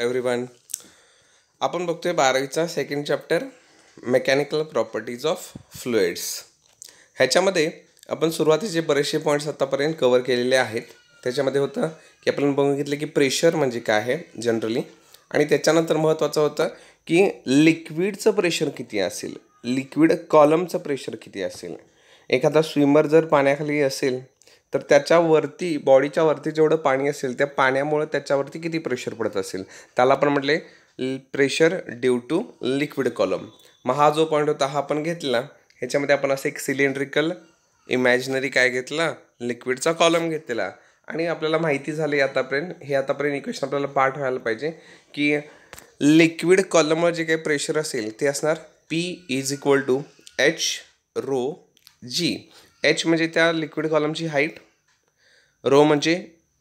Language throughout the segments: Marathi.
एव्हरीवन आपण बघतोय बारावीचा second chapter mechanical properties of fluids ह्याच्यामध्ये आपण सुरुवातीचे बरेचसे पॉईंट्स आत्तापर्यंत कवर केलेले आहेत त्याच्यामध्ये होतं की आपण बघितलं की प्रेशर म्हणजे काय आहे जनरली आणि त्याच्यानंतर महत्त्वाचं होतं की लिक्विडचं प्रेशर किती असेल लिक्विड कॉलमचं प्रेशर किती असेल एखादा स्विमर जर पाण्याखाली असेल तर त्याच्यावरती बॉडीच्या वरती जेवढं पाणी असेल त्या पाण्यामुळं त्याच्यावरती किती प्रेशर पडत असेल त्याला आपण म्हटले pressure due to liquid column मग हा जो पॉईंट होता हा आपण घेतला ह्याच्यामध्ये आपण असं एक सिलेंड्रिकल इमॅजिनरी काय घेतला लिक्विडचा कॉलम घेतलेला आणि आपल्याला माहिती झाली आतापर्यंत हे आतापर्यंत इक्वेशन आपल्याला पाठ व्हायला पाहिजे की लिक्विड कॉलमवर जे काही प्रेशर असेल ते असणार P is equal to H rho G H म्हणजे त्या लिक्विड कॉलमची हाईट रो म्हणजे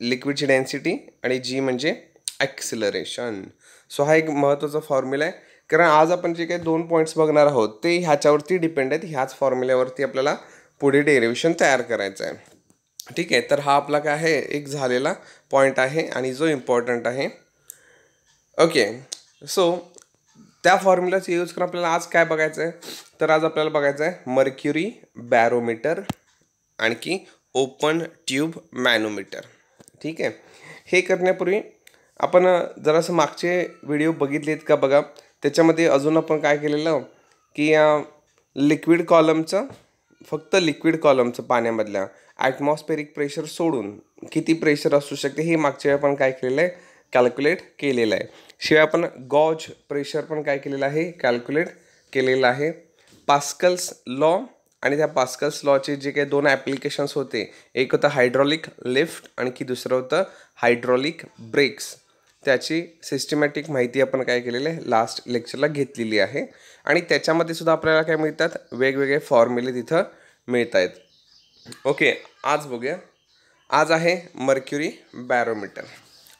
लिक्विडची डेन्सिटी आणि जी म्हणजे ॲक्सिलरेशन सो हा एक महत्त्वाचा फॉर्म्युला आहे कारण आज आपण जे काही दोन पॉईंट्स बघणार आहोत ते ह्याच्यावरती डिपेंड आहेत ह्याच फॉर्म्युल्यावरती आपल्याला पुढे डेरिव्हेशन तयार करायचं आहे ठीक आहे तर हा आपला काय आहे एक झालेला पॉईंट आहे आणि जो इम्पॉर्टंट आहे ओके सो त्या फॉर्म्युलाचं यूज करून आपल्याला आज काय बघायचं आहे तर आज आपल्याला बघायचं आहे मर्क्युरी बॅरोमीटर आणखी ओपन ट्यूब मॅनोमीटर ठीक आहे हे करण्यापूर्वी आपण जरासं मागचे व्हिडिओ बघितले आहेत का बघा त्याच्यामध्ये अजून आपण काय केलेलं की लिक्विड कॉलमचं फक्त लिक्विड कॉलमचं पाण्यामधल्या ॲटमॉस्फेरिक प्रेशर सोडून किती प्रेशर असू शकते हे मागच्या वेळी आपण काय केलेलं आहे कॅल्क्युलेट केलेलं आहे शिवाय आपण गॉज प्रेशर पण काय केलेलं आहे कॅल्क्युलेट केलेलं आहे पास्कल्स लॉ आणि त्या पास्कल्स लॉचे जे काही दोन ॲप्लिकेशन्स होते एक होतं हायड्रॉलिक लिफ्ट आणखी दुसरं होतं हायड्रॉलिक ब्रेक्स त्याची सिस्टमॅटिक माहिती आपण काय केलेली आहे लास्ट लेक्चरला घेतलेली आहे आणि त्याच्यामध्ये सुद्धा आपल्याला काय मिळतात वेगवेगळे फॉर्म्युले तिथं मिळत आहेत ओके आज बघूया आज आहे mercury barometer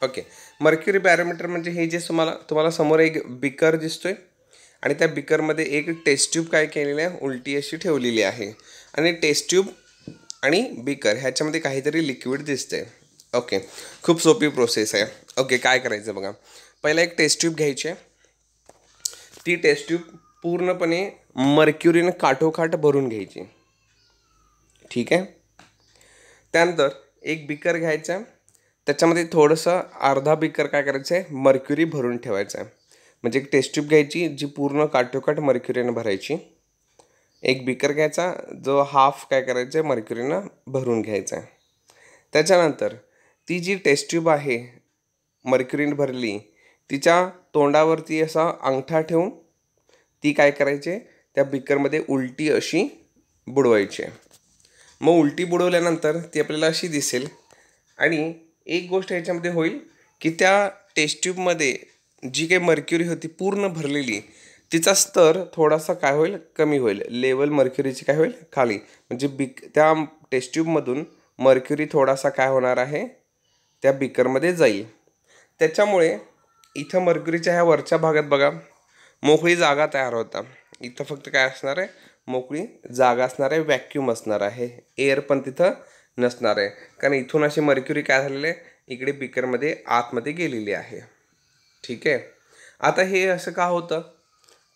okay mercury parameter म्हणजे हे जे तुम्हाला तुम्हाला समोर एक बिकर दिसतोय आणि त्या बिकरमध्ये एक टेस्ट ट्यूब काय केलेली आहे उलटी अशी ठेवलेली आहे आणि टेस्ट ट्यूब आणि बिकर ह्याच्यामध्ये काहीतरी लिक्विड दिसते ओके खूप सोपी प्रोसेस आहे ओके काय करायचं बघा पहिला एक टेस्ट ट्यूब घ्यायची आहे ती टेस्ट ट्यूब पूर्णपणे मर्क्युरीनं काठोकाठ भरून घ्यायची ठीक आहे त्यानंतर एक बिकर घ्यायचा त्याच्यामध्ये थोडंसं अर्धा बिकर काय करायचं आहे मर्क्युरी भरून ठेवायचं आहे म्हणजे एक टेस्ट्यूब घ्यायची जी पूर्ण काठोकाठ मर्क्युरीनं भरायची एक बिकर घ्यायचा जो हाफ काय करायचं आहे मर्क्युरीनं भरून घ्यायचा आहे त्याच्यानंतर ती जी टेस्ट्यूब आहे मर्क्युरीन भरली तिच्या तोंडावरती असा अंगठा ठेवून ती काय करायचे त्या बिकरमध्ये उलटी अशी बुडवायची आहे मग उलटी बुडवल्यानंतर ती आपल्याला अशी दिसेल आणि एक गोष्ट याच्यामध्ये होईल की त्या टेस्ट ट्यूबमध्ये जी काही मर्क्युरी होती पूर्ण भरलेली तिचा स्तर थोडासा काय होईल कमी होईल लेवल मर्क्युरीची काय होईल खाली म्हणजे बिक त्या टेस्ट ट्यूबमधून मर्क्युरी थोडासा काय होणार आहे त्या बिकरमध्ये जाईल त्याच्यामुळे इथं मर्क्युरीच्या ह्या वरच्या भागात बघा मोकळी जागा तयार होता इथं फक्त काय असणार आहे मोकळी जागा असणार आहे वॅक्यूम असणार आहे एअर पण तिथं नसणार आहे कारण इथून असे मर्क्युरी काय झालेले आहे इकडे बिकरमध्ये आतमध्ये गेलेली आहे ठीक आहे आता हे असं का होतं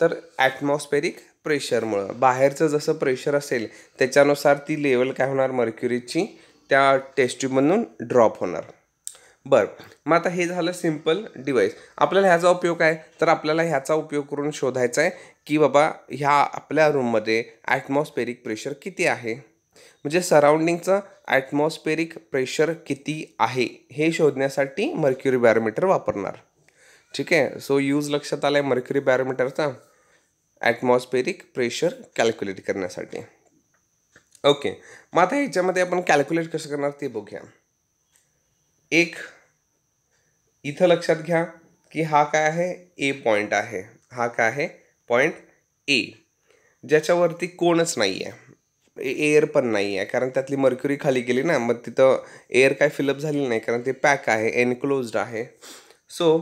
तर ॲटमॉस्फेरिक प्रेशरमुळं बाहेरचं जसं प्रेशर असेल त्याच्यानुसार ती लेवल काय होणार मर्क्युरीची त्या टेस्ट्यूबमधून ड्रॉप होणार बरं मग आता हे झालं सिम्पल डिवाईस आपल्याला ह्याचा उपयोग काय तर आपल्याला ह्याचा उपयोग करून शोधायचा आहे की बाबा ह्या आपल्या रूममध्ये ॲटमॉस्फेरिक प्रेशर किती आहे म्हणजे सराउंडिंगचं ॲटमॉस्फेरिक प्रेशर किती आहे हे शोधण्यासाठी मर्क्युरी बॅरोमीटर वापरणार ठीक आहे सो यूज लक्षात आला आहे मर्क्युरी बॅरोमीटरचा ॲटमॉस्फेरिक प्रेशर कॅल्क्युलेट करण्यासाठी ओके मग आता ह्याच्यामध्ये आपण कॅल्क्युलेट कसं करणार ते बघूया एक इथं लक्षात घ्या की हा काय आहे ए पॉईंट आहे हा काय आहे पॉईंट ए ज्याच्यावरती कोणच नाही आहे एअर पण नाही आहे कारण त्यातली मर्क्युरी खाली गेली ना मग तिथं एअर काय फिलअप झाली नाही कारण ते पॅक आहे एनक्लोज्ड आहे सो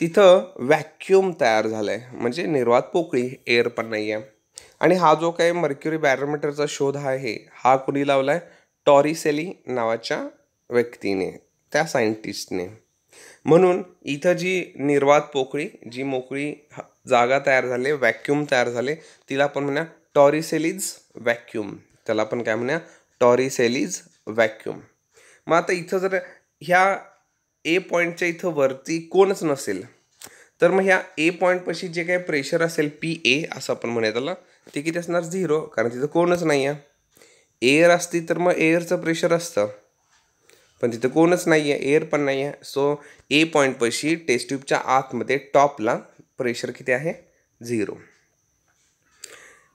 तिथं व्हॅक्यूम तयार झालं आहे म्हणजे निर्वात पोकळी एअर पण नाही आहे आणि हा जो काही मर्क्युरी बॅरोमीटरचा शोध आहे हा कुणी लावला आहे टॉरिसेली नावाच्या व्यक्तीने त्या सायंटिस्टने म्हणून इथं जी निर्वात पोकळी जी मोकळी जागा तयार झाली व्हॅक्यूम तयार झाले तिला आपण म्हणा टॉरिसेलीज व्हॅक्यूम त्याला आपण काय म्हणूया टॉरिसेलीज व्हॅक्यूम मग आता इथं जर ह्या ए पॉईंटच्या इथं वरती कोणच नसेल तर मग ह्या ए पॉईंटपाशी जे काही प्रेशर असेल पी ए असं आपण म्हणूया त्याला ते किती असणार झिरो कारण तिथं कोणच नाही आहे एअर असती तर मग एअरचं प्रेशर असतं पण तिथं कोणच नाही आहे एअर पण नाही आहे सो ए पॉईंटपाशी टेस्ट्यूबच्या आतमध्ये टॉपला प्रेशर किती आहे झिरो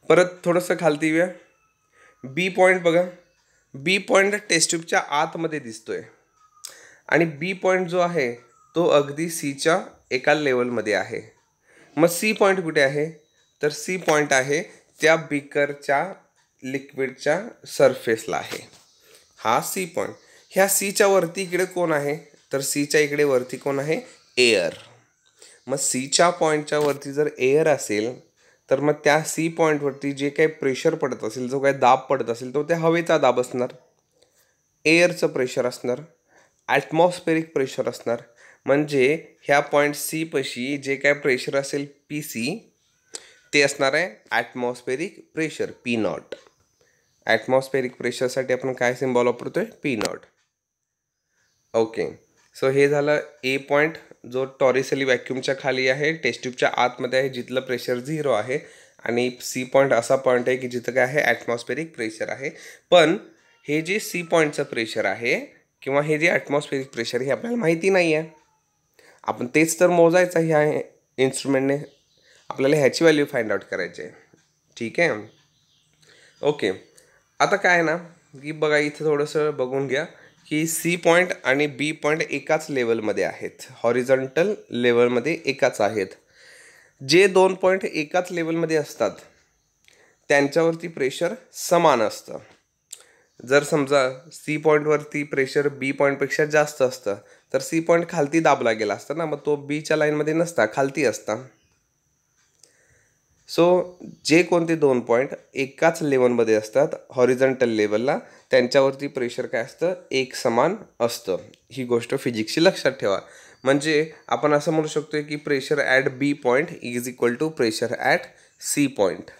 परत थोडंसं खालती येऊया बी पॉईंट बघा बी पॉईंट टेस्ट्यूबच्या आतमध्ये दिसतो आहे आणि बी पॉईंट जो आहे तो अगदी सीच्या एका लेवलमध्ये आहे मग सी पॉईंट कुठे आहे तर सी पॉईंट आहे त्या बीकरच्या लिक्विडच्या सरफेसला आहे हा सी पॉईंट ह्या सीच्या वरती इकडे कोण आहे तर सीच्या इकडे वरती कोण आहे एअर मग सीच्या पॉईंटच्या वरती जर एअर असेल तर मग त्या सी पॉईंटवरती जे काही प्रेशर पडत असेल जो काही दाब पडत असेल तो त्या हवेचा दाब असणार एअरचं प्रेशर असणार ॲटमॉस्फेरिक प्रेशर असणार म्हणजे ह्या पॉईंट सी पशी जे काय प्रेशर असेल पी सी ते असणार आहे atmospheric pressure P naught atmospheric प्रेशरसाठी आपण काय सिम्बॉल वापरतो आहे पी नॉट ओके सो हे झालं ए पॉईंट जो टॉरिसेली वॅक्युमच्या खाली आहे टेस्ट ट्यूबच्या आतमध्ये आहे जिथलं प्रेशर झिरो आहे आणि सी पॉईंट असा पॉईंट आहे की जिथं काय आहे ॲटमॉस्फेरिक प्रेशर आहे पण हे जे सी पॉईंटचं प्रेशर आहे किंवा हे जे ॲटमॉस्फेरिक प्रेशर हे आपल्याला माहिती नाही आहे आपण तेच तर मोजायचं ह्या इन्स्ट्रुमेंटने आपल्याला ह्याची व्हॅल्यू फाइंड आउट करायची आहे ठीक आहे ओके आता काय ना की बघा इथं थोडंसं बघून घ्या की सी पॉईंट आणि बी पॉईंट एकाच लेवलमध्ये आहेत हॉरिझॉन्टल लेवलमध्ये एकाच आहेत जे दोन पॉईंट एकाच लेवलमध्ये असतात त्यांच्यावरती प्रेशर समान असतं जर समजा सी पॉईंटवरती प्रेशर बी पॉईंटपेक्षा जास्त असतं तर सी पॉईंट खालती दाबला गेला असता ना मग तो बीच्या लाईनमध्ये नसता खालती असता सो जे कोणते दोन पॉईंट एकाच लेवलमध्ये असतात हॉरिझॉन्टल लेवलला त्यांच्यावरती प्रेशर काय असतं एक समान असतं ही गोष्ट फिजिक्सची लक्षात ठेवा म्हणजे आपण असं म्हणू शकतो की pressure at B point is equal to pressure at C point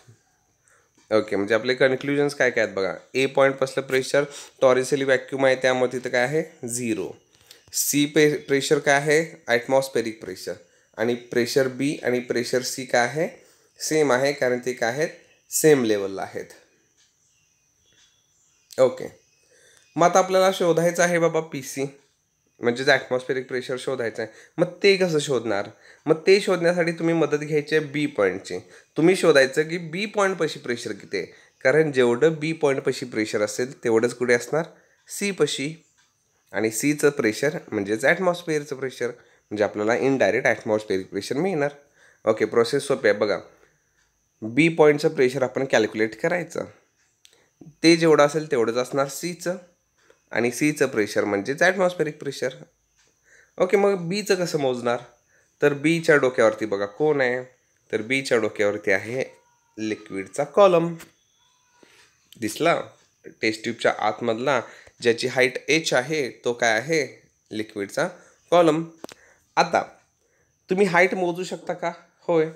okay म्हणजे आपले कन्क्ल्युजन्स काय काय आहेत बघा ए पॉईंटपासलं प्रेशर टॉरिसेली व्हॅक्यूम आहे त्यामध्ये तर काय आहे झिरो सी पे प्रेशर काय आहे ॲटमॉस्फेरिक प्रेशर आणि प्रेशर बी आणि प्रेशर सी काय आहे सेम आहे कारण ते काय आहेत सेम लेवलला आहेत ओके मग आता आपल्याला शोधायचं आहे बाबा पी सी म्हणजेच ॲटमॉस्फेरिक प्रेशर शोधायचं आहे मग ते कसं शोधणार मग ते शोधण्यासाठी तुम्ही मदत घ्यायची आहे बी पॉईंटची तुम्ही शोधायचं की बी पॉईंटपाशी प्रेशर किती आहे कारण जेवढं बी पॉईंटपाशी प्रेशर असेल तेवढंच कुठे असणार सी पशी आणि सीचं प्रेशर म्हणजेच ॲटमॉस्फिअरचं प्रेशर म्हणजे आपल्याला इनडायरेक्ट ॲटमॉस्फेरिक प्रेशर मिळणार ओके प्रोसेस सोपी आहे बघा बी पॉईंटचं प्रेशर आपण कॅल्क्युलेट करायचं ते जेवढं असेल तेवढंच असणार सीचं आणि सीचं प्रेशर म्हणजेच ॲटमॉस्फेरिक प्रेशर ओके मग बीचं कसं मोजणार तर बीच्या डोक्यावरती बघा कोण आहे तर बीच्या डोक्यावरती आहे लिक्विडचा कॉलम दिसला टेस्ट ट्यूबच्या आतमधला ज्याची हाईट एच आहे तो काय आहे लिक्विडचा कॉलम आता तुम्ही हाईट मोजू शकता का होय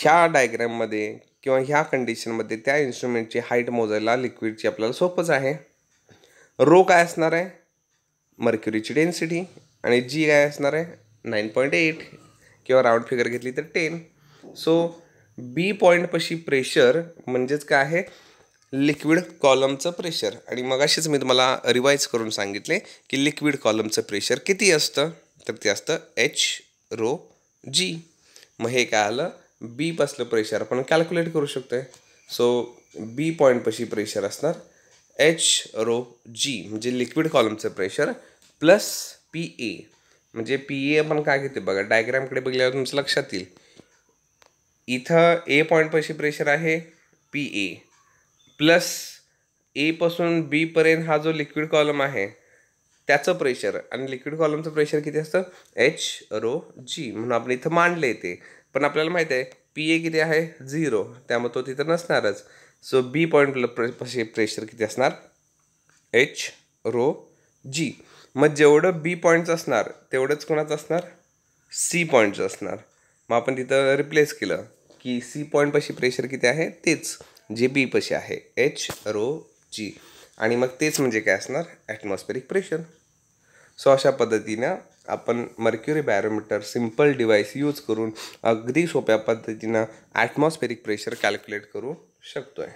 ह्या डायग्रॅममध्ये किंवा ह्या कंडिशनमध्ये त्या इन्स्ट्रुमेंटची हाईट मोजायला लिक्विडची आपल्याला सोपंच आहे रो काय असणार आहे मर्क्युरीची डेन्सिटी आणि जी काय असणार आहे नाईन पॉईंट एट किंवा राऊंड फिगर घेतली तर टेन सो बी पॉईंटपाशी प्रेशर म्हणजेच काय आहे लिक्विड कॉलमचं प्रेशर आणि मगाशीच मी तुम्हाला रिवाईज करून सांगितले की लिक्विड कॉलमचं प्रेशर किती असतं तर ते असतं एच रो जी मग हे काय आलं बी पासलं प्रेशर आपण कॅल्क्युलेट करू शकतो आहे सो बी पॉईंटपाशी प्रेशर असणार एच रो जी म्हणजे लिक्विड कॉलमचं प्रेशर प्लस पी ए म्हणजे पी ए आपण काय घेते बघा डायग्रामकडे बघल्यावर तुमचं लक्षात येईल इथं ए पॉईंटपाशी प्रेशर आहे पी ए प्लस एपासून बीपर्यंत हा जो लिक्विड कॉलम आहे त्याचं प्रेशर आणि लिक्विड कॉलमचं प्रेशर किती असतं एच रो जी म्हणून आपण इथं मांडले ते पण आपल्याला माहीत आहे पी ए किती आहे झिरो त्यामुळे तो तिथं नसणारच सो बी पॉईंट प्रे प्रेशर किती असणार एच रो जी मग जेवढं बी पॉईंटचं असणार तेवढंच कोणाचं असणार सी पॉईंटचं असणार मग आपण तिथं रिप्लेस केलं की सी पॉईंटपाशी प्रेशर किती आहे तेच जे बी आहे एच रो जी आणि मग तेच म्हणजे काय असणार ॲटमॉस्फेरिक प्रेशर सो अशा पद्धतीनं आपण mercury barometer simple device use करून अगदी सोप्या पद्धतीनं ॲटमॉस्फेरिक प्रेशर कॅल्क्युलेट करू शकतो आहे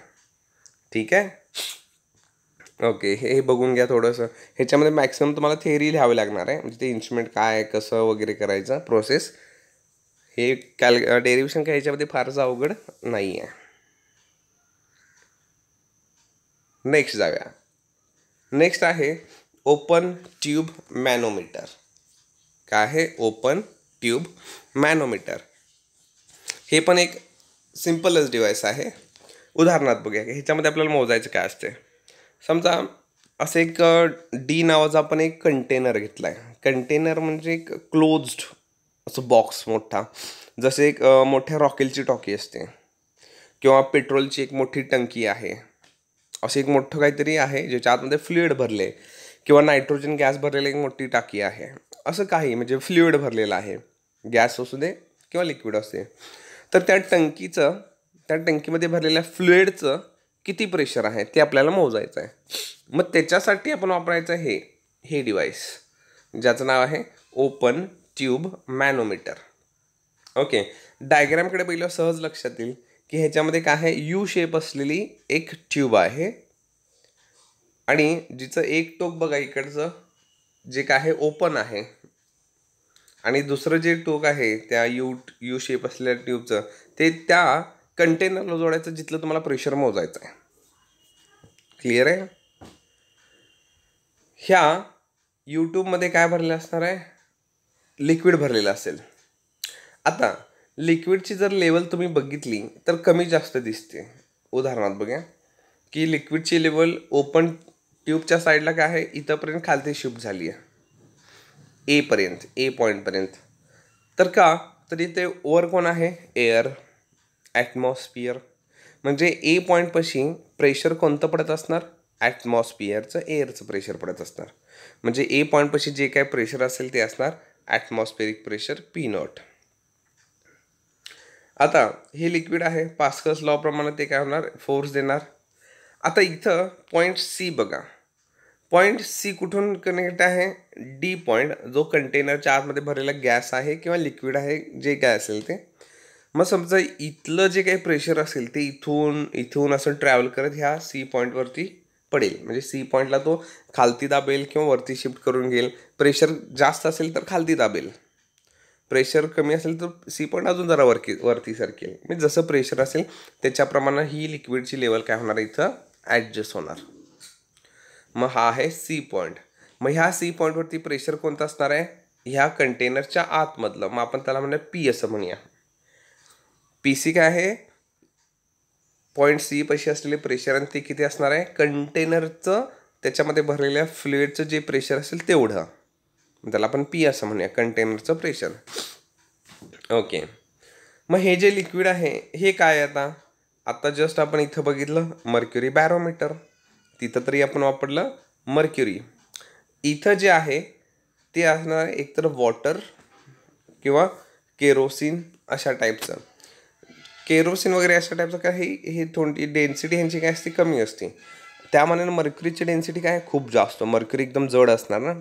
ठीक आहे ओके हे बघून घ्या थोडंसं ह्याच्यामध्ये मॅक्सिमम तुम्हाला थेअरी लिहावी लागणार आहे म्हणजे ते इन्स्ट्रुमेंट काय आहे कसं वगैरे करायचं प्रोसेस हे कॅल डेरिव्हेशन काय ह्याच्यामध्ये फारच अवघड नाही आहे नेक्स्ट जाऊया नेक्स्ट आहे ओपन ट्यूब मॅनोमीटर काय आहे ओपन ट्यूब मॅनोमीटर हे पण एक सिम्पलच डिवाईस आहे उदाहरणार्थ बघूया ह्याच्यामध्ये आपल्याला मोजायचं काय असते समजा असं एक डी नावाचा आपण एक कंटेनर घेतला आहे कंटेनर म्हणजे एक क्लोज्ड असं बॉक्स मोठा जसे एक मोठ्या रॉकेलची टॉकी असते किंवा पेट्रोलची एक मोठी टंकी आहे असं एक मोठं काहीतरी आहे ज्याच्या आतमध्ये फ्लुईड भरले किंवा नायट्रोजन गॅस भरलेली एक मोठी टाकी आहे असं काही म्हणजे फ्लुईड भरलेलं आहे गॅस असू दे किंवा लिक्विड असू दे तर त्या टंकीचं त्या टंकीमध्ये भरलेल्या फ्लुईडचं किती प्रेशर आहे ते आपल्याला मोजायचं आहे मग त्याच्यासाठी आपण वापरायचं हे हे डिवाईस ज्याचं नाव आहे ओपन ट्यूब मॅनोमीटर ओके डायग्रामकडे पहिलं सहज लक्षात येईल की ह्याच्यामध्ये काय आहे यू शेप असलेली एक ट्यूब आहे आणि जिचं एक टोक बघा इकडचं जे काय आहे ओपन आहे आणि दुसरं जे टोक आहे त्या यू यू शेप असलेल्या ट्यूबचं ते त्या कंटेनरला जोडायचं जिथलं तुम्हाला प्रेशर मोजायचं आहे क्लिअर आहे ह्या यूट्यूबमध्ये काय भरलेलं असणार आहे लिक्विड भरलेलं असेल आता लिक्विडची जर लेवल तुम्ही बघितली तर कमी जास्त दिसते उदाहरणार्थ बघा की लिक्विडची लेवल ओपन ट्यूबच्या साईडला काय आहे इथंपर्यंत खालती शिफ्ट झाली आहे एपर्यंत ए पॉईंटपर्यंत तर का तर इथे ओवर कोण आहे एअर ॲटमॉस्फिअर म्हणजे ए पॉईंटपाशी प्रेशर कोणतं पडत असणार ॲटमॉस्फिअरचं एअरचं प्रेशर पडत असणार म्हणजे ए पॉईंटपाशी जे काय प्रेशर असेल ते असणार ॲटमॉस्फेरिक प्रेशर पी नॉट आता हे लिक्विड आहे लॉ लॉप्रमाणे ते काय होणार फोर्स देणार आता इथं पॉईंट सी बघा पॉईंट सी कुठून कनेक्ट आहे डी पॉईंट जो कंटेनरच्या आतमध्ये भरलेला गॅस आहे किंवा लिक्विड आहे जे काय असेल ते मग समजा इथलं जे काही प्रेशर असेल ते इथून इथून असं ट्रॅव्हल करत ह्या सी पॉईंटवरती पडेल म्हणजे सी पॉईंटला तो खालती दाबेल किंवा वरती शिफ्ट करून घेईल प्रेशर जास्त असेल तर खालती दाबेल प्रेशर कमी असेल तर सी पॉईंट अजून जरा वरकी वरती सरकेल म्हणजे जसं प्रेशर असेल त्याच्याप्रमाणे ही लिक्विडची लेवल काय होणार इथं ॲडजस्ट होणार मग हा आहे सी पॉईंट मग ह्या सी पॉईंटवरती प्रेशर कोणतं असणार आहे ह्या कंटेनरच्या आतमधलं मग आपण त्याला म्हणूया पी असं म्हणूया पी सी काय आहे पॉईंट सी पैसे असलेले प्रेशर आणि ते किती असणार आहे कंटेनरचं त्याच्यामध्ये भरलेल्या फ्लुईडचं जे प्रेशर असेल तेवढं त्याला आपण पी असं म्हणूया कंटेनरचं प्रेशर ओके मग हे जे लिक्विड आहे हे काय आता आत्ता जस्ट आपण इथं बघितलं मर्क्युरी बॅरोमीटर तिथं तरी आपण वापरलं मर्क्युरी इथं जे आहे ते असणार एकतर वॉटर किंवा केरोसिन अशा टाईपचं केरोसिन वगैरे अशा टाईपचं काय हे हे थोडी डेन्सिटी ह्यांची काय असते कमी असते त्यामानाने मर्क्युरीची डेन्सिटी काय खूप जास्त मर्क्युरी एकदम जड असणार ना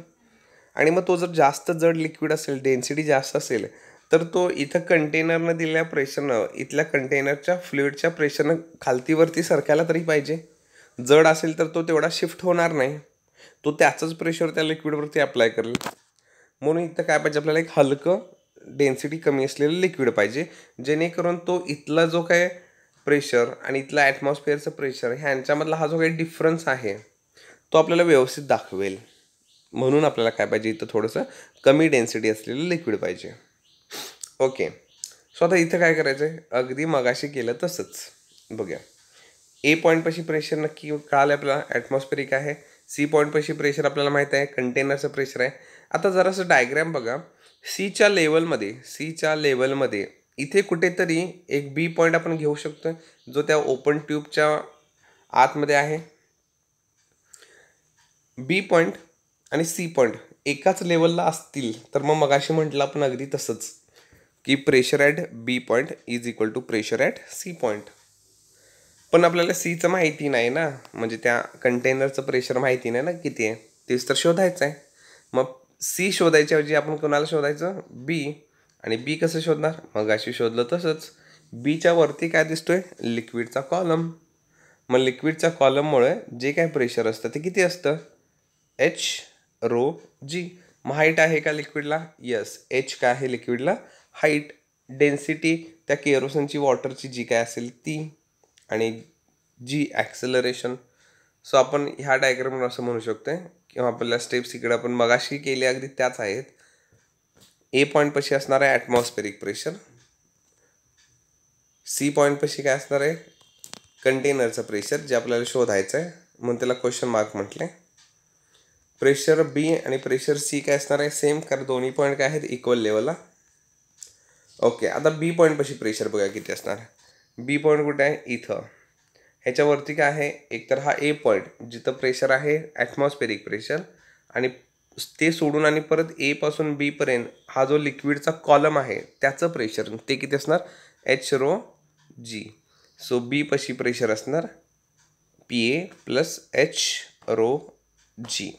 आणि मग तो जर जास्त जड लिक्विड असेल डेन्सिटी जास्त असेल तर तो इथं कंटेनरनं दिलेल्या प्रेशरनं इथल्या कंटेनरच्या फ्लुईडच्या प्रेशरनं खालतीवरती सरकायला तरी पाहिजे जड असेल तर तो तेवढा शिफ्ट होणार नाही तो त्याचंच प्रेशर त्या लिक्विडवरती अप्लाय करेल म्हणून इथं काय पाहिजे आपल्याला एक हलकं डेन्सिटी कमी असलेलं लिक्विड पाहिजे जेणेकरून तो इथला जो काय प्रेशर आणि इथला ॲटमॉस्फिअरचं प्रेशर ह्यांच्यामधला हा जो काही डिफरन्स आहे तो आपल्याला व्यवस्थित दाखवेल म्हणून आपल्याला काय पाहिजे इथं थोडंसं कमी डेन्सिटी असलेलं लिक्विड पाहिजे ओके सो आता इथं काय करायचं आहे अगदी मगाशी केलं तसंच बघूया ए पॉईंटपाशी प्रेशर नक्की कळालं आपल्याला ॲटमॉस्फेरिक आहे सी पॉईंटपाशी प्रेशर आपल्याला माहीत आहे कंटेनरचं प्रेशर आहे आता जरासं डायग्रॅम बघा सीच्या लेवलमध्ये सीच्या लेवलमध्ये इथे कुठेतरी एक बी पॉईंट आपण घेऊ शकतो जो त्या ओपन ट्यूबच्या आतमध्ये आहे बी पॉईंट आणि सी पॉईंट एकाच लेवलला असतील तर मग मगाशी म्हटलं आपण अगदी तसंच की pressure at B point is equal to pressure at C point पण आपल्याला सीचं माहिती नाही ना म्हणजे त्या कंटेनरचं प्रेशर माहिती नाही ना किती आहे तेच तर शोधायचं आहे मग सी शोधायच्याऐवजी आपण कोणाला शोधायचं बी आणि बी कसं शोधणार मग अशी शोधलं तसंच बीच्या वरती काय दिसतोय लिक्विडचा कॉलम मग लिक्विडचा कॉलममुळे जे काय प्रेशर असतं ते किती असतं एच रो जी मग हाईट आहे का लिक्विडला यस एच काय आहे लिक्विडला हाईट डेन्सिटी त्या केरोसनची वॉटरची जी काय असेल ती आणि जी ॲक्सेलरेशन सो आपण ह्या डायग्रामवर असं म्हणू शकतो किंवा आपल्या स्टेप्स इकडे आपण मगाशी केली अगदी त्याच आहेत ए पॉईंट पशी असणार आहे ॲटमॉस्फेरिक प्रेशर सी पॉईंट पशी काय असणार आहे कंटेनरचं प्रेशर जे आपल्याला शोधायचं आहे म्हणून त्याला क्वेश्चन मार्क म्हटले प्रेशर बी आणि प्रेशर सी काय असणार आहे सेम कारण दोन्ही पॉईंट काय आहेत इक्वल लेवलला ओके आता बी पॉईंटपाशी प्रेशर बघा किती असणार आहे बी पॉईंट कुठे आहे इथं ह्याच्यावरती काय आहे एकतर हा ए पॉईंट जिथं प्रेशर आहे ॲटमॉस्फेरिक प्रेशर आणि ते सोडून आणि परत एपासून बीपर्यंत हा जो लिक्विडचा कॉलम आहे त्याचं प्रेशर ते किती असणार एच रो जी सो बी पशी प्रेशर असणार P A plus H rho G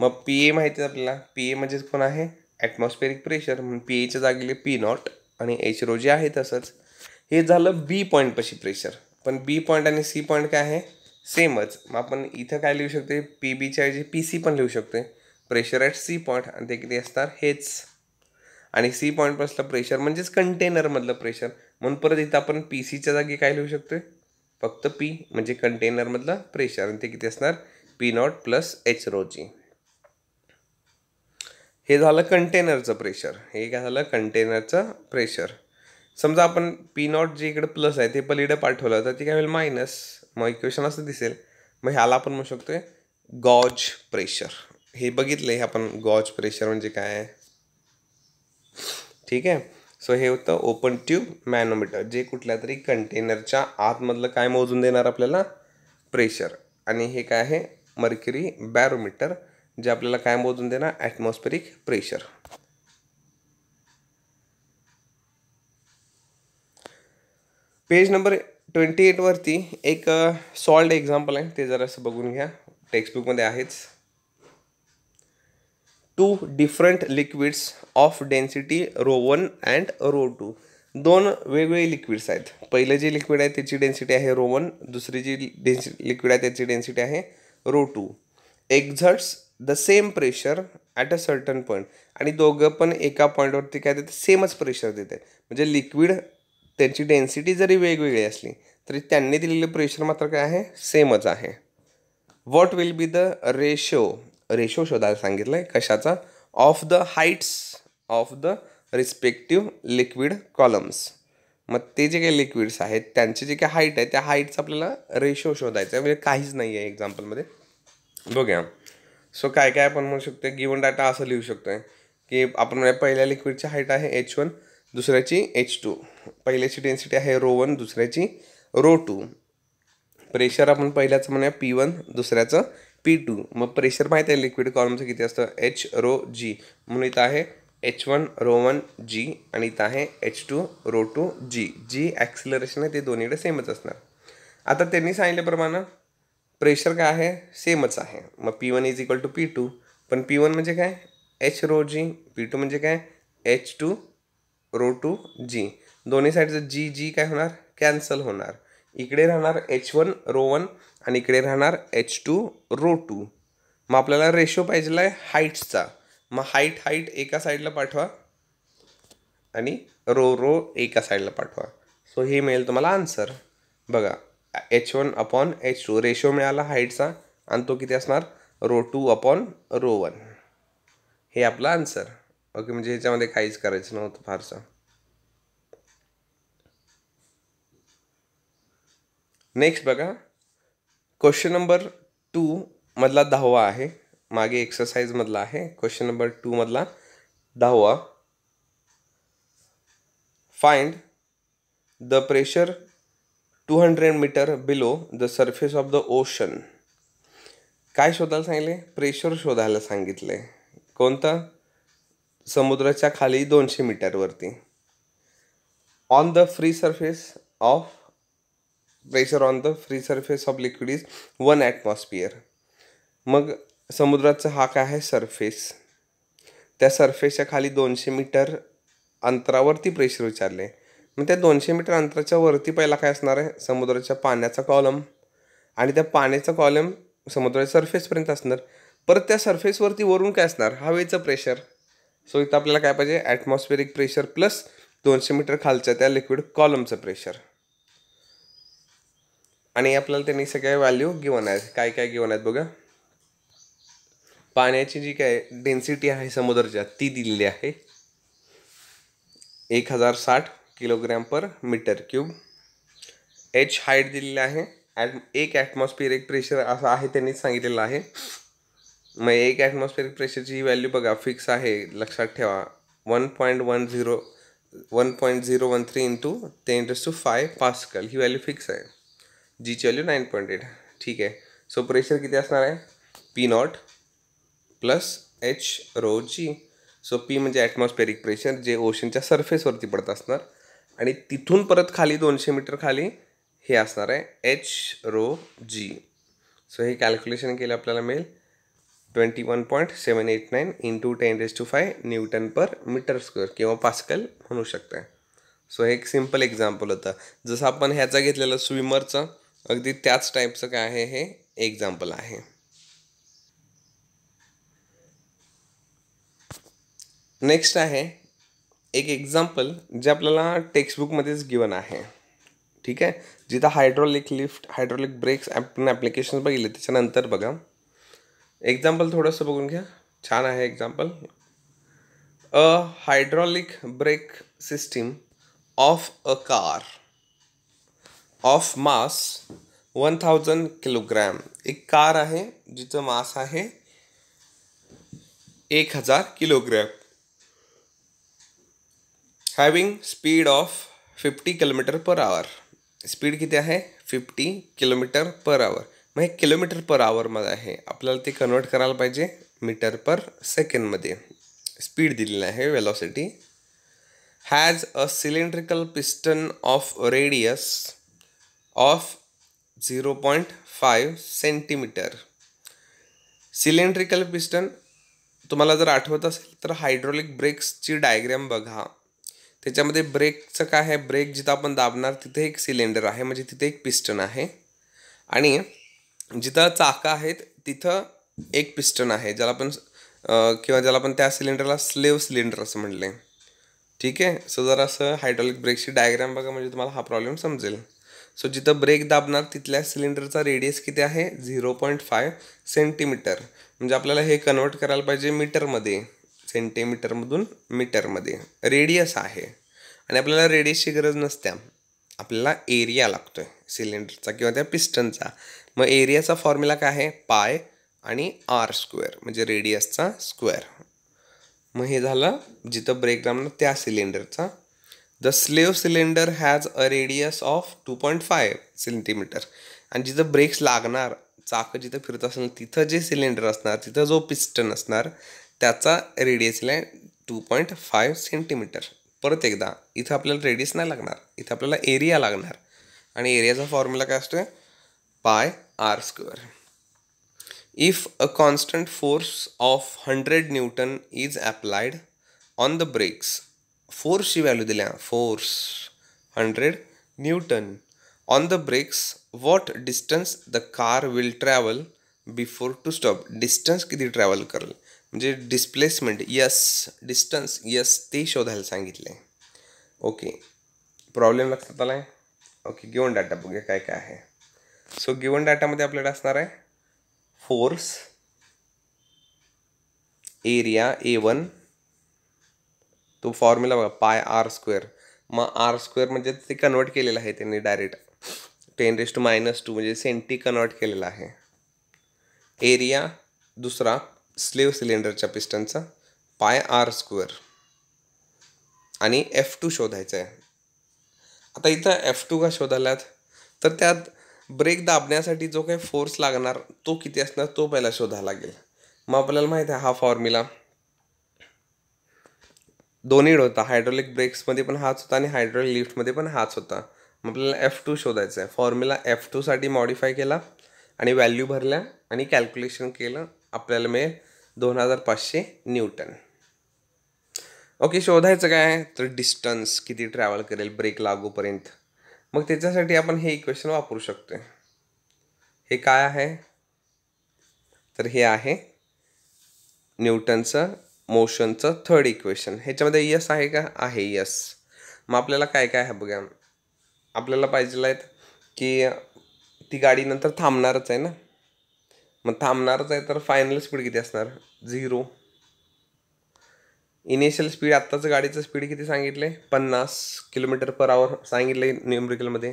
मग पी ए माहिती आहे आपल्याला पी ए म्हणजेच कोण आहे ॲटमॉस्फेरिक प्रेशर म्हणून पी एच्या जागेले पी नॉट आणि एच रो जी आहे तसंच हे झालं बी पॉईंटपाशी प्रेशर पण बी पॉईंट आणि सी पॉईंट काय आहे सेमच मग आपण इथं काय लिहू शकते पी बीच्या ऐवजी पी सी पण लिहू शकतो प्रेशर ॲट सी पॉईंट आणि ते किती असणार हेच आणि सी पॉईंटपासलं प्रेशर म्हणजेच कंटेनरमधलं प्रेशर म्हणून परत इथं आपण पी सीच्या जागी काय लिहू शकतो फक्त पी म्हणजे कंटेनरमधलं प्रेशर आणि ते किती असणार पी नॉट प्लस एच रोजी हे झालं कंटेनरचं प्रेशर हे काय झालं कंटेनरचं प्रेशर समजा आपण पी नॉट जे इकडे प्लस आहे ते पलीकडे पाठवलं तर ते काय होईल मायनस मग इक्वेशन असं दिसेल मग ह्याला आपण म्हणू शकतो गॉज प्रेशर हे बघितलं हे आपण गॉज प्रेशर म्हणजे काय आहे ठीक आहे सो हे होतं ओपन ट्यूब मॅनोमीटर जे कुठल्या तरी कंटेनरच्या आतमधलं काय मोजून देणार आपल्याला प्रेशर आणि हे काय आहे मर्क्युरी बॅरोमीटर जे आपल्याला काय मोजून देणार atmospheric pressure page number twenty एटवरती एक सॉल्ड एक्झाम्पल आहे ते जरा असं बघून घ्या टेक्स्टबुकमध्ये आहेच two different liquids of density rho one and rho two दोन वेगवेगळे लिक्विड्स आहेत पहिले जे लिक्विड आहे त्याची डेन्सिटी आहे रो वन दुसरी जी डेन्सि लिक्विड आहे त्याची डेन्सिटी आहे rho two exerts the same pressure at a certain point आणि दोघं पण एका पॉईंटवरती काय देते सेमच प्रेशर देते म्हणजे लिक्विड त्यांची डेन्सिटी जरी वेगवेगळी असली तरी त्यांनी दिलेलं प्रेशर मात्र काय आहे सेमच आहे what will be the ratio ratio शोधायला सांगितलं आहे कशाचा of the heights of the respective liquid columns मग ते जे काही लिक्विड्स आहेत त्यांची जे काही हाईट आहे त्या हाईटचा आपल्याला रेशो शोधायचा आहे म्हणजे काहीच नाही आहे एक्झाम्पलमध्ये बघूया सो काय काय आपण म्हणू शकतो गिवन डाटा असं लिहू शकतो आहे की आपण म्हणजे पहिल्या लिक्विडची हाईट आहे एच वन दुसऱ्याची एच टू पहिल्याची डेन्सिटी आहे रो वन दुसऱ्याची रो टू प्रेशर आपण पहिल्याचं म्हणूया पी वन दुसऱ्याचं पी टू मग प्रेशर माहीत आहे लिक्विड कॉलमचं किती असतं एच रो जी म्हणून इथं आहे H one rho one g आणि इथं आहे H two rho two g g acceleration आहे ते दोन्हीकडे सेमच असणार आता त्यांनी सांगितल्याप्रमाणे प्रेशर काय आहे सेमच आहे मग P one is equal to P two पण पी वन म्हणजे काय H rho g P two म्हणजे काय H two rho two g दोन्ही साईडचं जी जी काय होणार कॅन्सल होणार इकडे राहणार एच वन रो वन आणि इकडे राहणार एच टू रो टू मग आपल्याला रेशो पाहिजेला आहे हाईट्सचा मग हाईट हाईट एका साईडला पाठवा आणि रो रो एका साईडला पाठवा सो हे मिळेल तुम्हाला आन्सर बघा H one upon H two ratio मिळाला हाईटचा आणि तो किती असणार rho two upon rho one हे आपलं आन्सर ओके म्हणजे ह्याच्यामध्ये काहीच करायचं नव्हतं फारसं नेक्स्ट बघा क्वेश्चन नंबर टू मधला दहावा आहे मागे एक्सरसाइजमधला आहे क्वेश्चन नंबर टूमधला मधला दहावा find the pressure two hundred metre below the surface of the ocean काय शोधायला सांगितले प्रेशर शोधायला सांगितले कोणता समुद्राच्या खाली दोनशे मीटरवरती on the free surface of pressure on the free surface of liquid is one atmosphere मग समुद्राचा हा काय आहे सरफेस त्या सरफेसच्या खाली दोनशे मीटर अंतरावरती प्रेशर विचारले मग त्या दोनशे मीटर अंतराच्या वरती पहिला काय असणार आहे समुद्राच्या पाण्याचा कॉलम आणि त्या पाण्याचा कॉलम समुद्राच्या सरफेसपर्यंत असणार परत त्या सरफेसवरती वरून काय असणार हवेचं प्रेशर सो इथं आपल्याला काय पाहिजे ॲटमॉस्फेरिक प्रेशर प्लस दोनशे मीटर खालच्या त्या लिक्विड कॉलमचं प्रेशर आणि आपल्याला त्यांनी सगळ्या व्हॅल्यू घेऊन आहेत काय काय घेऊन आहेत बघा पाण्याची जी काय डेन्सिटी आहे समुद्राच्या ती दिलेली आहे एक हजार साठ kilogram per metre cube H height दिलेली आहे ॲट एक ॲटमॉस्फिअरिक प्रेशर असं आहे त्यांनी सांगितलेलं आहे मग एक ॲटमॉस्फिरिक प्रेशरची ही व्हॅल्यू बघा फिक्स आहे लक्षात ठेवा one point one zero one point zero one three into ten two five pascal ही व्हॅल्यू फिक्स आहे जी ची व्हॅल्यू नाईन पॉईंट एट ठीक आहे सो प्रेशर किती असणार आहे P naught plus H rho जी सो पी म्हणजे ॲटमॉस्फेरिक प्रेशर जे ओशनच्या सरफेसवरती पडत असणार आणि तिथून परत खाली दोनशे मीटर खाली हे असणार आहे एच रो जी सो हे कॅल्क्युलेशन केलं आपल्याला मिळेल twenty one point seven eight nine into ten raise to five newton per metre square किंवा पास्कल म्हणू शकता सो हे एक सिम्पल एक्झाम्पल होतं जसं आपण ह्याचा घेतलेलं स्विमरचं अगदी त्याच टाईपचं काय आहे हे एक्झाम्पल आहे नेक्स्ट आहे एक एक्झाम्पल जे आपल्याला टेक्स्टबुकमध्येच गिवन आहे ठीक आहे जिथं हायड्रॉलिक लिफ्ट हायड्रॉलिक ब्रेक्स आपण ॲप्लिकेशन बघितले त्याच्यानंतर बघा एक्झाम्पल थोडंसं बघून घ्या छान आहे example a hydraulic brake system of a car of mass one thousand kilogram एक कार आहे जिचं मास आहे एक हजार kilogram having speed of fifty kilometre per hour speed किती आहे फिफ्टी किलोमीटर पर आवर मग हे किलोमीटर पर आवरमध्ये आहे आपल्याला ते कन्वर्ट करायला पाहिजे मीटर पर सेकंडमध्ये स्पीड दिलेली आहे velocity has a cylindrical piston of radius of zero point 0.5 centimetre cylindrical piston तुम्हाला जर आठवत असेल तर हायड्रोलिक ब्रेक्सची डायग्रॅम बघा त्याच्यामध्ये ब्रेकचं काय आहे ब्रेक जिथं आपण दाबणार तिथे एक सिलेंडर आहे म्हणजे तिथे एक पिस्टन आहे आणि जिथं चाका आहेत तिथं एक पिस्टन आहे ज्याला आपण किंवा ज्याला आपण त्या सिलेंडरला स्लेव सिलेंडर असं म्हणले ठीक आहे सो जर असं हायड्रॉलिक ब्रेकची डायग्रॅम बघा म्हणजे तुम्हाला हा प्रॉब्लेम समजेल सो जिथं ब्रेक दाबणार तिथल्या सिलेंडरचा रेडियस किती आहे झिरो पॉईंट फाय सेंटीमीटर म्हणजे आपल्याला हे कन्वर्ट करायला पाहिजे मीटरमध्ये सेंटीमीटरमधून मीटरमध्ये रेडियस आहे आणि आपल्याला रेडियसची गरज नसत्या आपल्याला एरिया लागतो आहे सिलेंडरचा किंवा त्या पिस्टनचा मग एरियाचा फॉर्म्युला काय आहे पाय आणि आर स्क्वेअर म्हणजे रेडियसचा स्क्वेअर मग हे झालं जिथं ब्रेक दाबणार त्या सिलेंडरचा the slave cylinder has a radius of two point five centimetre आणि जिथं ब्रेक्स लागणार चाक जिथं फिरत असणार तिथं जे सिलेंडर असणार तिथं जो पिस्टन असणार त्याचा आहे टू पॉईंट फाय सेंटीमीटर परत एकदा इथं आपल्याला रेडियस नाही लागणार इथं आपल्याला एरिया लागणार आणि एरियाचा फॉर्म्युला काय असतो pi r square if a constant force of hundred newton is applied on the brakes फोर्सची व्हॅल्यू दिल्या force hundred newton on the brakes what distance the car will travel before to stop distance किती ट्रॅव्हल करेल म्हणजे डिस्प्लेसमेंट यस डिस्टन्स यस ते शोधायला सांगितले ओके प्रॉब्लेम लक्षात आला आहे ओके गिवन डाटा बघूया काय काय आहे सो गिवन डाटामध्ये आपल्याला असणार आहे फोर्स एरिया ए वन तो फॉर्म्युला बघा पाय आर स्क्वेअर मग आर स्क्वेअर म्हणजे ते कन्वर्ट केलेलं आहे त्यांनी direct ten raise to minus two म्हणजे सेंटी कन्वर्ट केलेला आहे एरिया दुसरा स्लेव सिलेंडरच्या पिस्टनचा पाय आर स्क्वेअर आणि एफ टू शोधायचं आहे आता इथं एफ टू का शोधाल्यात तर त्यात ब्रेक दाबण्यासाठी जो काही फोर्स लागणार तो किती असणार तो पहिला शोधावा लागेल मग आपल्याला माहीत आहे हा फॉर्म्युला दोन्ही होता हायड्रोलिक ब्रेक्समध्ये पण हाच होता आणि हायड्रोलिक लिफ्टमध्ये पण हाच होता मग आपल्याला एफ टू शोधायचं आहे फॉर्म्युला एफ टूसाठी मॉडिफाय केला आणि व्हॅल्यू भरल्या आणि कॅल्क्युलेशन केलं आपल्याला मिळेल दोन हजार पाचशे न्यूटन ओके शोधायचं काय तर डिस्टन्स किती ट्रॅव्हल करेल ब्रेक लागूपर्यंत मग त्याच्यासाठी आपण हे इक्वेशन वापरू शकतो हे काय आहे तर हे आहे न्यूटनचं मोशनचं थर्ड इक्वेशन ह्याच्यामध्ये यस आहे का आहे यस मग आपल्याला काय काय आहे बघा आपल्याला पाहिजे आहेत की ती गाडी नंतर थांबणारच आहे ना मग थांबणारच आहे तर फायनल स्पीड किती असणार झिरो इनिशियल स्पीड आत्ताचं गाडीचं स्पीड किती आहे पन्नास किलोमीटर पर आवर सांगितलं आहे न्यूमरिकलमध्ये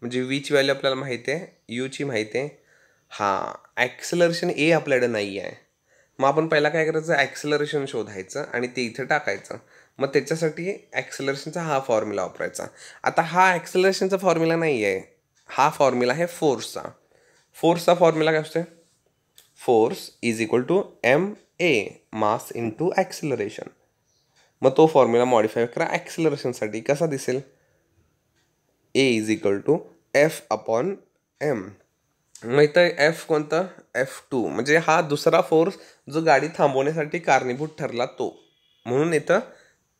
म्हणजे वीची व्हॅल्यू आपल्याला माहिती आहे यूची माहिती आहे हां ॲक्सलरेशन ए आपल्याकडे नाही आहे मग आपण पहिला काय करायचं ॲक्सिलरेशन शोधायचं आणि ते इथे टाकायचं मग त्याच्यासाठी ॲक्सलरेशनचा हा फॉर्म्युला वापरायचा आता हा ॲक्सलरेशनचा फॉर्म्युला नाही आहे हा फॉर्म्युला आहे फोर्सचा फोर्सचा फॉर्म्युला काय असते force is equal to m a mass into acceleration मग तो फॉर्म्युला मॉडिफाय करा ॲक्सिलरेशनसाठी कसा दिसेल a is equal to F upon m मग इथं एफ कोणतं एफ टू म्हणजे हा दुसरा फोर्स जो गाडी थांबवण्यासाठी कारणीभूत ठरला तो म्हणून इथं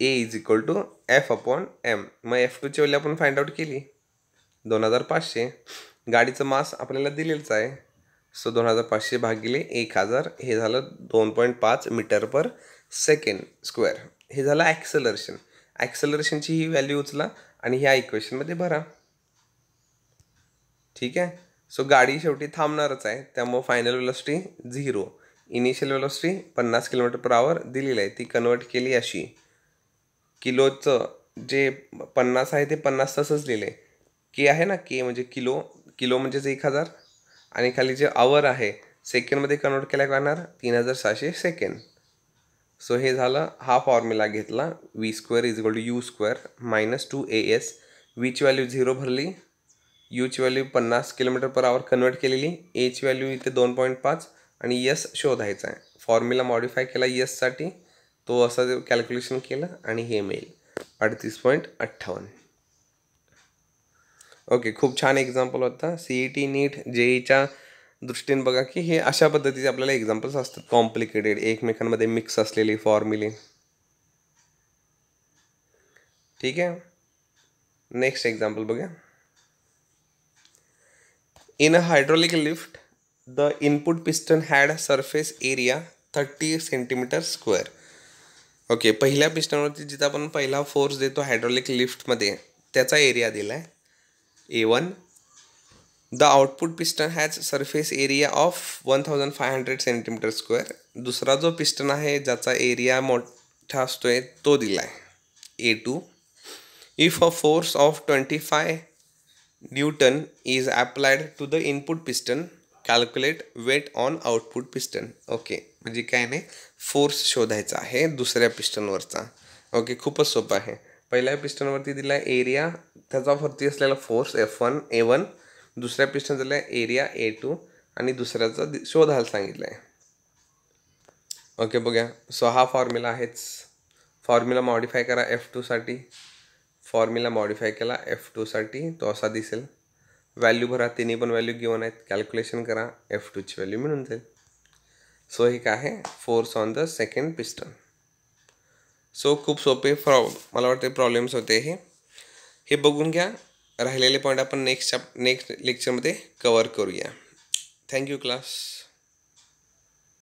a is equal to F upon m मग एफ टूची व्हॅल्यू आपण फाइंड आउट केली दोन हजार पाचशे गाडीचं मास आपल्याला दिलेलंच आहे सो दोन हजार पाचशे भागिले एक हजार हे झालं दोन पॉईंट पाच मीटर पर सेकंड स्क्वेअर हे झालं ॲक्सलरेशन ॲक्सलरेशनची ही व्हॅल्यू उचला आणि ह्या इक्वेशनमध्ये भरा ठीक आहे सो गाडी शेवटी थांबणारच आहे त्यामुळं final velocity zero initial velocity पन्नास किलोमीटर पर आवर दिलेली आहे ती कन्वर्ट केली अशी किलोचं जे पन्नास आहे ते पन्नास तसंच लिहिले के आहे ना के म्हणजे किलो किलो म्हणजेच एक हजार आणि खाली जे आवर आहे सेकंडमध्ये कन्वर्ट केल्या करणार तीन हजार सहाशे सेकंड सो हे झालं हा फॉर्म्युला घेतला v square is equal to u square minus two a s वीची व्हॅल्यू झिरो भरली यूच व्हॅल्यू पन्नास किलोमीटर पर आवर कन्वर्ट केलेली एच व्हॅल्यू इथे दोन पॉईंट पाच आणि यस शोधायचा आहे फॉर्म्युला मॉडिफाय केला यससाठी तो असं कॅल्क्युलेशन केलं आणि हे मिळेल अडतीस पॉईंट अठ्ठावन्न ओके खूप छान एक्झाम्पल होता सी ई टी नीट जेईच्या दृष्टीने बघा की हे अशा पद्धतीचे आपल्याला एक्झाम्पल्स असतात कॉम्प्लिकेटेड एकमेकांमध्ये मिक्स असलेली फॉर्म्युले ठीक आहे नेक्स्ट एक्झाम्पल बघा in a hydraulic lift the input piston had surface area thirty centimetre square okay पहिल्या पिस्टनवरती जिथं आपण पहिला फोर्स देतो हायड्रॉलिक लिफ्टमध्ये त्याचा एरिया दिला आहे A one the output piston has surface area of one thousand five hundred centimetre square दुसरा जो पिस्टन आहे ज्याचा एरिया मोठा असतो आहे तो दिला आहे A two if a force of twenty five newton is applied to the input piston calculate weight on output piston okay म्हणजे काय नाही फोर्स शोधायचा आहे दुसऱ्या पिस्टनवरचा ओके खूपच सोपं आहे पहिल्या पिस्टनवरती दिला एरिया वरती असलेला force F one A one दुसऱ्या पिस्टन दिला एरिया ए टू आणि दुसऱ्याचा शोधायला सांगितलं आहे ओके बघा सो हा फॉर्म्युला आहेच फॉर्म्युला मॉडिफाय करा एफ टूसाठी फॉर्म्युला मॉडिफाय केला एफ टूसाठी तो असा दिसेल व्हॅल्यू भरा तिन्ही पण व्हॅल्यू घेऊन आहेत कॅल्क्युलेशन करा एफ टूची व्हॅल्यू मिळून जाईल सो हे काय आहे force on the second piston so खूप सोपे प्रॉ मला वाटते प्रॉब्लेम्स होते हे हे बघून घ्या राहिलेले पॉईंट आपण नेक्स्ट नेक्स्ट लेक्चरमध्ये कवर करूया थँक्यू क्लास